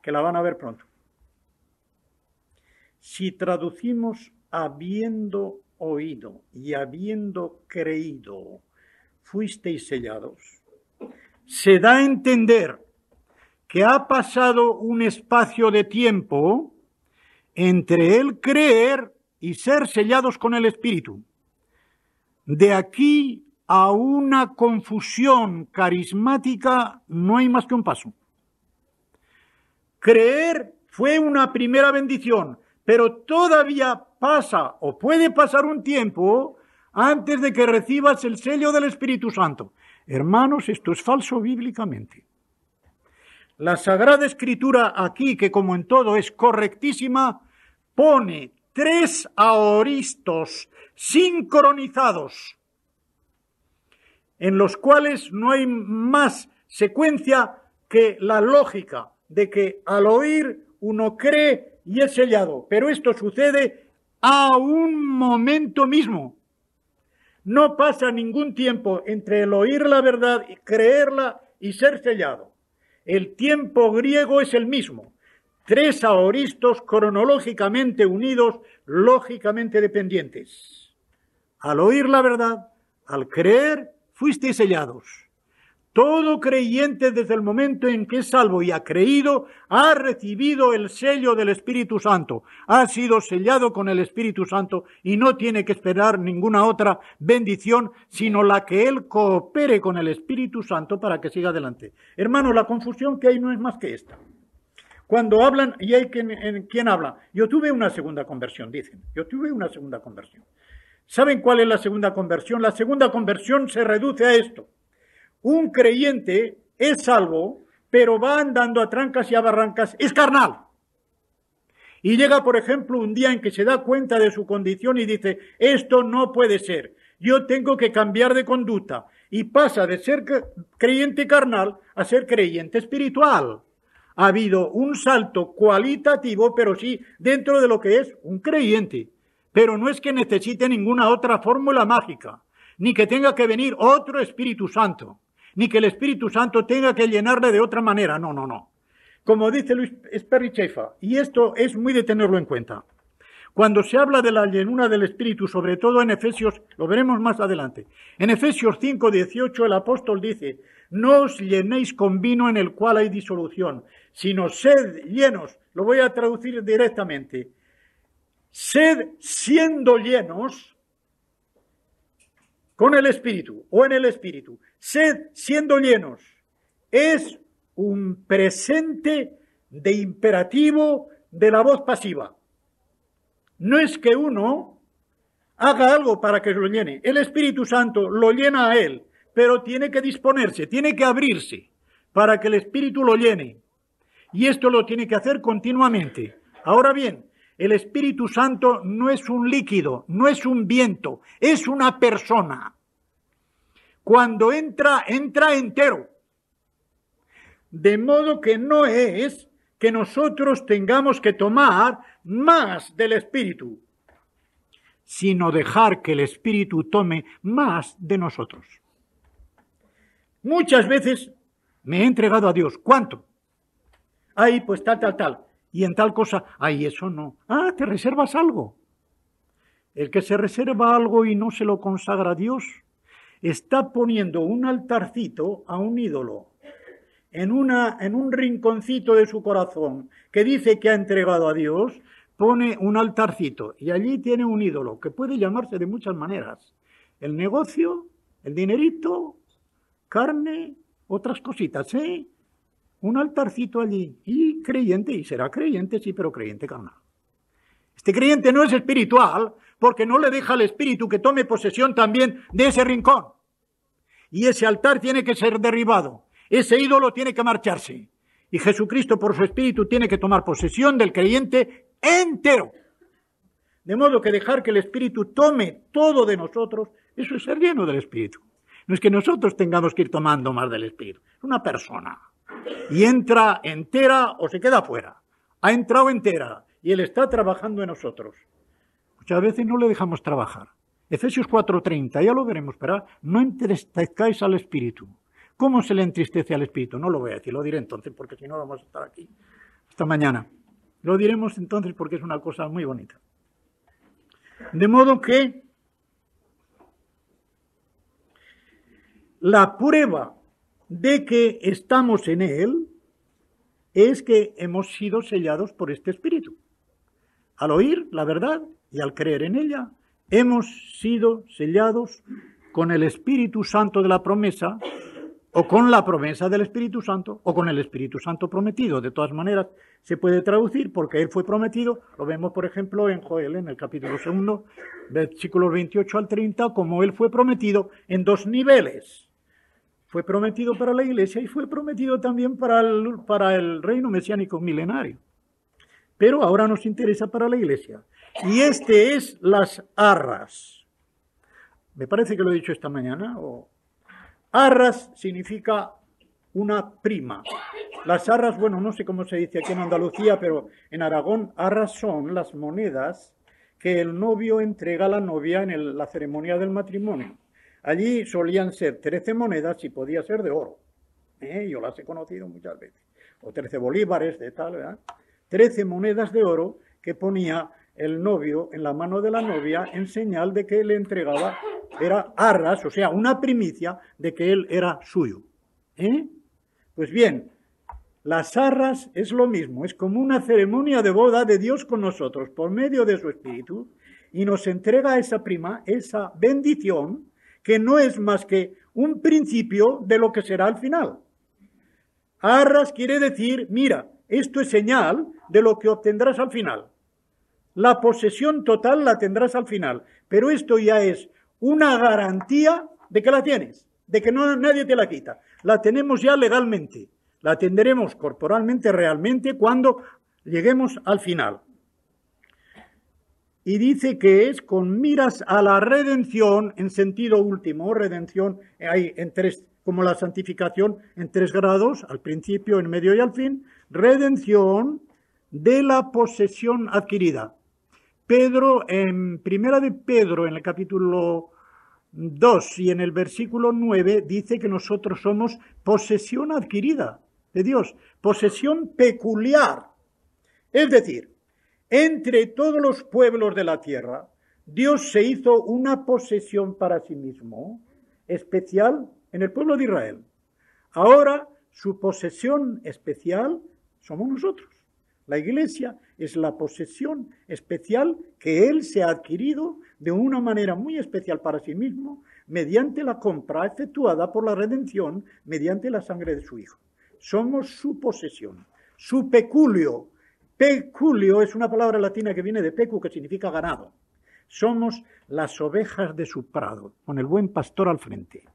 que la van a ver pronto. Si traducimos habiendo oído y habiendo creído, fuisteis sellados, se da a entender que ha pasado un espacio de tiempo entre el creer y ser sellados con el Espíritu. De aquí a una confusión carismática no hay más que un paso. Creer fue una primera bendición, pero todavía pasa o puede pasar un tiempo antes de que recibas el sello del Espíritu Santo. Hermanos, esto es falso bíblicamente. La Sagrada Escritura aquí, que como en todo es correctísima, pone tres aoristos sincronizados, en los cuales no hay más secuencia que la lógica de que al oír uno cree y es sellado. Pero esto sucede a un momento mismo. No pasa ningún tiempo entre el oír la verdad, y creerla y ser sellado. El tiempo griego es el mismo. Tres aoristos cronológicamente unidos, lógicamente dependientes. Al oír la verdad, al creer, fuisteis sellados. Todo creyente desde el momento en que es salvo y ha creído, ha recibido el sello del Espíritu Santo, ha sido sellado con el Espíritu Santo y no tiene que esperar ninguna otra bendición, sino la que Él coopere con el Espíritu Santo para que siga adelante. Hermano, la confusión que hay no es más que esta. Cuando hablan, y hay quien, en, quien habla, yo tuve una segunda conversión, dicen, yo tuve una segunda conversión. ¿Saben cuál es la segunda conversión? La segunda conversión se reduce a esto. Un creyente es salvo, pero va andando a trancas y a barrancas, es carnal. Y llega, por ejemplo, un día en que se da cuenta de su condición y dice, esto no puede ser, yo tengo que cambiar de conducta. Y pasa de ser creyente carnal a ser creyente espiritual. Ha habido un salto cualitativo, pero sí dentro de lo que es un creyente. Pero no es que necesite ninguna otra fórmula mágica, ni que tenga que venir otro Espíritu Santo ni que el Espíritu Santo tenga que llenarle de otra manera. No, no, no. Como dice Luis Sperry y esto es muy de tenerlo en cuenta. Cuando se habla de la llenura del Espíritu, sobre todo en Efesios, lo veremos más adelante. En Efesios 5, 18, el apóstol dice, no os llenéis con vino en el cual hay disolución, sino sed llenos. Lo voy a traducir directamente. Sed siendo llenos con el Espíritu o en el Espíritu sed siendo llenos. Es un presente de imperativo de la voz pasiva. No es que uno haga algo para que lo llene. El Espíritu Santo lo llena a él, pero tiene que disponerse, tiene que abrirse para que el Espíritu lo llene. Y esto lo tiene que hacer continuamente. Ahora bien, el Espíritu Santo no es un líquido, no es un viento, es una persona. Cuando entra, entra entero. De modo que no es que nosotros tengamos que tomar más del Espíritu, sino dejar que el Espíritu tome más de nosotros. Muchas veces me he entregado a Dios. ¿Cuánto? Ahí, pues tal, tal, tal. Y en tal cosa, ay, eso no. Ah, te reservas algo. El que se reserva algo y no se lo consagra a Dios, está poniendo un altarcito a un ídolo en, una, en un rinconcito de su corazón que dice que ha entregado a Dios, pone un altarcito y allí tiene un ídolo que puede llamarse de muchas maneras. El negocio, el dinerito, carne, otras cositas, ¿eh? Un altarcito allí y creyente, y será creyente, sí, pero creyente carnal. Este creyente no es espiritual, porque no le deja al Espíritu que tome posesión también de ese rincón. Y ese altar tiene que ser derribado, ese ídolo tiene que marcharse. Y Jesucristo por su Espíritu tiene que tomar posesión del creyente entero. De modo que dejar que el Espíritu tome todo de nosotros, eso es ser lleno del Espíritu. No es que nosotros tengamos que ir tomando más del Espíritu, es una persona. Y entra entera o se queda fuera. Ha entrado entera y Él está trabajando en nosotros. Muchas veces no le dejamos trabajar. Efesios 4:30, ya lo veremos, pero no entristezcáis al espíritu. ¿Cómo se le entristece al espíritu? No lo voy a decir, lo diré entonces, porque si no vamos a estar aquí hasta mañana. Lo diremos entonces porque es una cosa muy bonita. De modo que la prueba de que estamos en Él es que hemos sido sellados por este Espíritu. Al oír la verdad, y al creer en ella, hemos sido sellados con el Espíritu Santo de la promesa, o con la promesa del Espíritu Santo, o con el Espíritu Santo prometido. De todas maneras, se puede traducir porque Él fue prometido. Lo vemos, por ejemplo, en Joel, en el capítulo segundo, versículos 28 al 30, como Él fue prometido en dos niveles. Fue prometido para la iglesia y fue prometido también para el, para el reino mesiánico milenario. Pero ahora nos interesa para la iglesia. Y este es las arras. Me parece que lo he dicho esta mañana. O... Arras significa una prima. Las arras, bueno, no sé cómo se dice aquí en Andalucía, pero en Aragón, arras son las monedas que el novio entrega a la novia en la ceremonia del matrimonio. Allí solían ser 13 monedas y podía ser de oro. ¿Eh? Yo las he conocido muchas veces. O 13 bolívares de tal, ¿verdad? 13 monedas de oro que ponía el novio en la mano de la novia en señal de que le entregaba, era arras, o sea, una primicia de que él era suyo. ¿Eh? Pues bien, las arras es lo mismo, es como una ceremonia de boda de Dios con nosotros por medio de su Espíritu y nos entrega esa prima, esa bendición, que no es más que un principio de lo que será al final. Arras quiere decir, mira, esto es señal de lo que obtendrás al final. La posesión total la tendrás al final, pero esto ya es una garantía de que la tienes, de que no, nadie te la quita. La tenemos ya legalmente, la tendremos corporalmente, realmente, cuando lleguemos al final. Y dice que es con miras a la redención en sentido último, redención en tres, como la santificación en tres grados, al principio, en medio y al fin, redención de la posesión adquirida. Pedro, en Primera de Pedro, en el capítulo 2 y en el versículo 9, dice que nosotros somos posesión adquirida de Dios, posesión peculiar. Es decir, entre todos los pueblos de la tierra, Dios se hizo una posesión para sí mismo, especial en el pueblo de Israel. Ahora su posesión especial somos nosotros, la iglesia, es la posesión especial que él se ha adquirido de una manera muy especial para sí mismo mediante la compra efectuada por la redención mediante la sangre de su Hijo. Somos su posesión, su peculio. Peculio es una palabra latina que viene de pecu, que significa ganado. Somos las ovejas de su prado, con el buen pastor al frente.